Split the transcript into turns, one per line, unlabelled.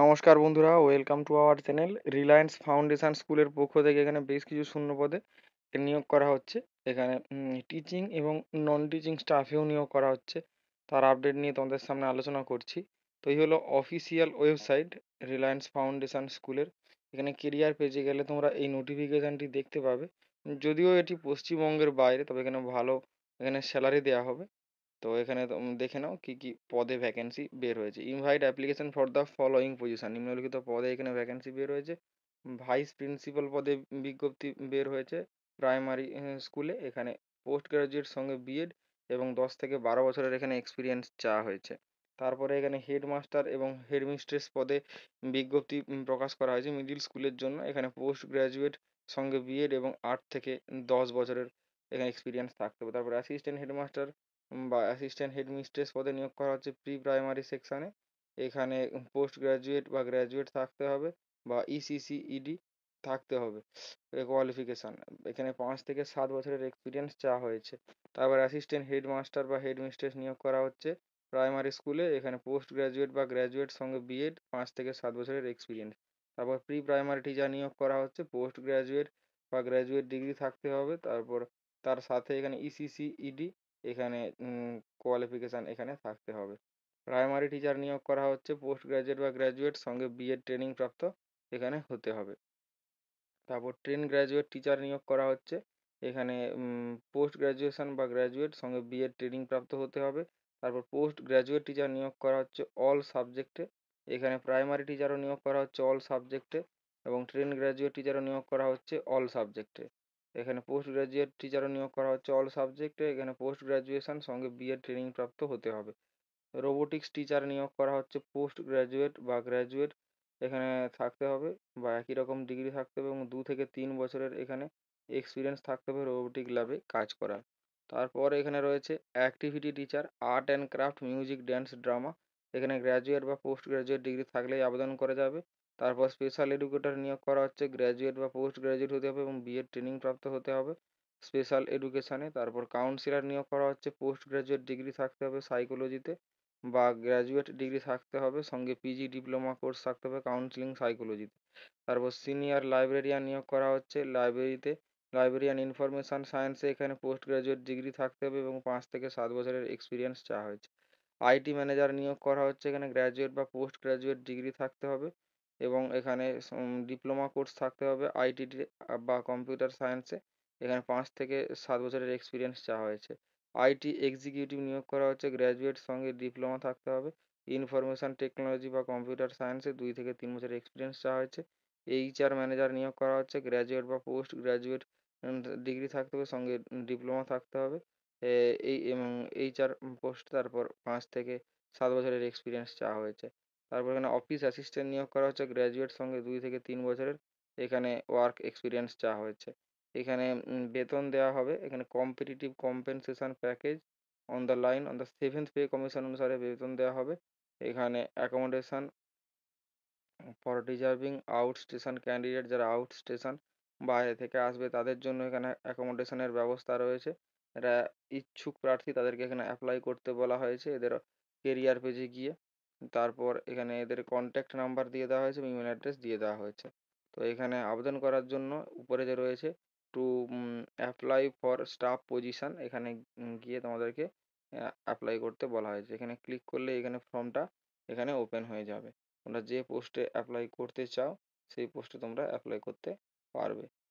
নমস্কার বন্ধুরা welcome to our channel Reliance Foundation স্কুলের পক্ষ থেকে এখানে বেশ কিছু শূন্য পদে নিয়োগ করা হচ্ছে এখানে টিচিং এবং নন টিচিং স্টাফেও নিয়োগ করা হচ্ছে তার আপডেট নিয়ে তোমাদের সামনে আলোচনা করছি তো এই হলো অফিসিয়াল ওয়েবসাইট রিলায়েন্স ফাউন্ডেশন স্কুলের এখানে কেরিয়ার পেজে গেলে তোমরা এই নোটিফিকেশানটি দেখতে পাবে যদিও এটি পশ্চিমবঙ্গের বাইরে তবে এখানে ভালো এখানে স্যালারি দেওয়া হবে তো এখানে দেখে নাও কি কি পদে ভ্যাকেন্সি বের হয়েছে invite application for the following position নিম্নলিখিত পদে এখানে ভ্যাকেন্সি বের হয়েছে ভাইস প্রিন্সিপাল পদে বিজ্ঞপ্তি বের হয়েছে প্রাইমারি স্কুলে এখানে পোস্ট গ্রাজুয়েট সঙ্গে বিএড এবং দশ থেকে বারো বছরের এখানে এক্সপিরিয়েন্স চাওয়া হয়েছে তারপরে এখানে হেডমাস্টার এবং হেডমিস্ট্রেস পদে বিজ্ঞপ্তি প্রকাশ করা হয়েছে মিডিল স্কুলের জন্য এখানে পোস্ট গ্রাজুয়েট সঙ্গে বিএড এবং আট থেকে দশ বছরের এখানে এক্সপিরিয়েন্স থাকতে হবে তারপরে অ্যাসিস্ট্যান্ট হেডমাস্টার বা অ্যাসিস্ট্যান্ট হেডমিস্ট্রেস পদে নিয়োগ করা হচ্ছে প্রি প্রাইমারি সেকশানে এখানে পোস্ট গ্রাজুয়েট বা গ্র্যাজুয়েট থাকতে হবে বা ইসিসিইডি e e থাকতে হবে কোয়ালিফিকেশান এখানে পাঁচ থেকে সাত বছরের এক্সপিরিয়েন্স চাওয়া হয়েছে তারপর অ্যাসিস্ট্যান্ট হেডমাস্টার বা হেডমিস্ট্রেস নিয়োগ করা হচ্ছে প্রাইমারি স্কুলে এখানে পোস্ট গ্র্যাজুয়েট বা গ্র্যাজুয়েট সঙ্গে বিএড পাঁচ থেকে সাত বছরের এক্সপিরিয়েন্স তারপর প্রি প্রাইমারি টিচার নিয়োগ করা হচ্ছে পোস্ট গ্র্যাজুয়েট বা গ্র্যাজুয়েট ডিগ্রি থাকতে হবে তারপর তার সাথে এখানে ইসিসি e ইডি এখানে কোয়ালিফিকেশান এখানে থাকতে হবে প্রাইমারি টিচার নিয়োগ করা হচ্ছে পোস্ট গ্রাজুয়েট বা গ্র্যাজুয়েট সঙ্গে বিএড ট্রেনিং প্রাপ্ত এখানে হতে হবে তারপর ট্রেন গ্র্যাজুয়েট টিচার নিয়োগ করা হচ্ছে এখানে পোস্ট গ্র্যাজুয়েশন বা গ্র্যাজুয়েট সঙ্গে বিএড ট্রেনিং প্রাপ্ত হতে হবে তারপর পোস্ট গ্র্যাজুয়েট টিচার নিয়োগ করা হচ্ছে অল সাবজেক্টে এখানে প্রাইমারি টিচারও নিয়োগ করা হচ্ছে অল সাবজেক্টে এবং ট্রেন গ্র্যাজুয়েট টিচারও নিয়োগ করা হচ্ছে অল সাবজেক্টে এখানে পোস্ট গ্রাজুয়েট টিচারও নিয়োগ করা হচ্ছে অল সাবজেক্টে এখানে পোস্ট গ্রাজুয়েশন সঙ্গে বিএড ট্রেনিং প্রাপ্ত হতে হবে রোবোটিক্স টিচার নিয়োগ করা হচ্ছে পোস্ট গ্রাজুয়েট বা গ্রাজুয়েট এখানে থাকতে হবে বা একই রকম ডিগ্রি থাকতে হবে এবং দু থেকে তিন বছরের এখানে এক্সপিরিয়েন্স থাকতে হবে রোবোটিক ল্যাবে কাজ করার তারপর এখানে রয়েছে activity teacher art and craft music dance drama এখানে গ্র্যাজুয়েট বা পোস্ট গ্র্যাজুয়েট ডিগ্রি থাকলেই আবেদন করা যাবে তারপর স্পেশাল এডুকেটর নিয়োগ করা হচ্ছে গ্র্যাজুয়েট বা পোস্ট গ্র্যাজুয়েট হতে হবে এবং বিএড ট্রেনিং প্রাপ্ত হতে হবে স্পেশাল এডুকেশানে তারপর কাউন্সিলার নিয়োগ করা হচ্ছে পোস্ট গ্র্যাজুয়েট ডিগ্রি থাকতে হবে সাইকোলজিতে বা গ্র্যাজুয়েট ডিগ্রি থাকতে হবে সঙ্গে পিজি ডিপ্লোমা কোর্স থাকতে হবে কাউন্সিলিং সাইকোলজিতে তারপর সিনিয়র লাইব্রেরিয়ান নিয়োগ করা হচ্ছে লাইব্রেরিতে লাইব্রেরিয়ান ইনফরমেশান সায়েন্সে এখানে পোস্ট গ্র্যাজুয়েট ডিগ্রি থাকতে হবে এবং পাঁচ থেকে সাত বছরের এক্সপিরিয়েন্স চাওয়া হয়েছে আইটি ম্যানেজার নিয়োগ করা হচ্ছে এখানে গ্র্যাজুয়েট বা পোস্ট গ্র্যাজুয়েট ডিগ্রি থাকতে হবে এবং এখানে ডিপ্লোমা কোর্স থাকতে হবে আইটিটি বা কম্পিউটার সায়েন্সে এখানে পাঁচ থেকে সাত বছরের এক্সপিরিয়েন্স চাওয়া হয়েছে আইটি এক্সিকিউটিভ নিয়োগ করা হচ্ছে গ্র্যাজুয়েট সঙ্গে ডিপ্লোমা থাকতে হবে ইনফরমেশান টেকনোলজি বা কম্পিউটার সায়েন্সে দুই থেকে তিন বছরের এক্সপিরিয়েন্স চাওয়া হয়েছে এইচআর ম্যানেজার নিয়োগ করা হচ্ছে গ্র্যাজুয়েট বা পোস্ট গ্র্যাজুয়েট ডিগ্রি থাকতে হবে সঙ্গে ডিপ্লোমা থাকতে হবে এই এইচআর পোস্ট তারপর পাঁচ থেকে সাত বছরের এক্সপিরিয়েন্স চাওয়া হয়েছে তারপর এখানে অফিস অ্যাসিস্ট্যান্ট নিয়োগ করা হচ্ছে গ্র্যাজুয়েট সঙ্গে দুই থেকে তিন বছরের এখানে ওয়ার্ক এক্সপিরিয়েন্স চাওয়া হয়েছে এখানে বেতন দেওয়া হবে এখানে competitive compensation package on the line on the seventh pay commission অনুসারে বেতন দেওয়া হবে এখানে accommodation for deserving out station candidate যারা আউট স্টেশন বাইরে থেকে আসবে তাদের জন্য এখানে অ্যাকোমোডেশনের ব্যবস্থা রয়েছে এরা ইচ্ছুক প্রার্থী তাদেরকে এখানে অ্যাপ্লাই করতে বলা হয়েছে এদের কেরিয়ার পেজে গিয়ে তারপর এখানে এদের কন্ট্যাক্ট নাম্বার দিয়ে দেওয়া হয়েছে এবং ইমেল অ্যাড্রেস দিয়ে দেওয়া হয়েছে তো এখানে আবেদন করার জন্য উপরে যে রয়েছে to apply for staff position এখানে গিয়ে তোমাদেরকে অ্যাপ্লাই করতে বলা হয়েছে এখানে ক্লিক করলে এখানে ফর্মটা এখানে ওপেন হয়ে যাবে তোমরা যে পোস্টে অ্যাপ্লাই করতে চাও সেই পোস্টে তোমরা অ্যাপ্লাই করতে পারবে